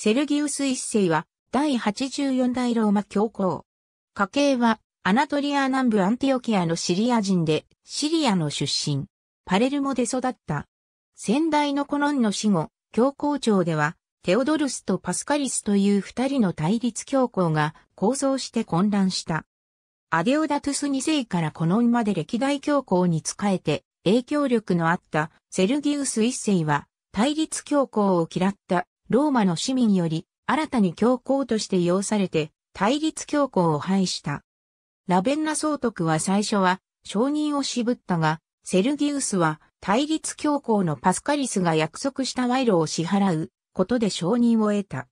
セルギウス一世は第84代ローマ教皇。家系はアナトリア南部アンティオキアのシリア人でシリアの出身。パレルモで育った。先代のコノンの死後、教皇庁ではテオドルスとパスカリスという二人の対立教皇が構想して混乱した。アデオダトゥス二世からコノンまで歴代教皇に仕えて影響力のあったセルギウス一世は対立教皇を嫌ったローマの市民より新たに教皇として要されて対立教皇を廃した。ラベンナ総督は最初は承認を渋ったが、セルギウスは対立教皇のパスカリスが約束した賄賂を支払うことで承認を得た。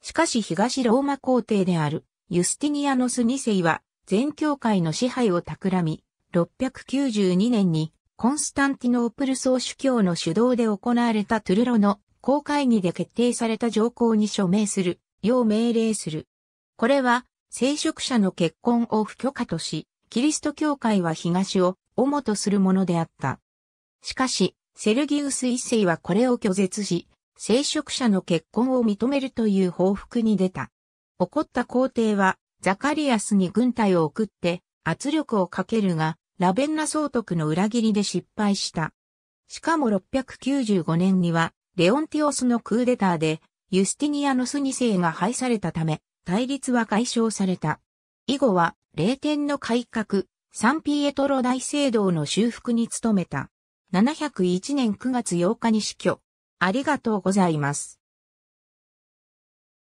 しかし東ローマ皇帝であるユスティニアノス2世は全教会の支配を企み、692年にコンスタンティノープル総主教の主導で行われたトゥルロの公会議で決定された条項に署名する、よう命令する。これは、聖職者の結婚を不許可とし、キリスト教会は東を主とするものであった。しかし、セルギウス一世はこれを拒絶し、聖職者の結婚を認めるという報復に出た。怒った皇帝は、ザカリアスに軍隊を送って、圧力をかけるが、ラベンナ総督の裏切りで失敗した。しかも695年には、レオンティオスのクーデターで、ユスティニアノス2世が廃されたため、対立は解消された。以後は、霊天の改革、サンピエトロ大聖堂の修復に努めた。701年9月8日に死去。ありがとうございます。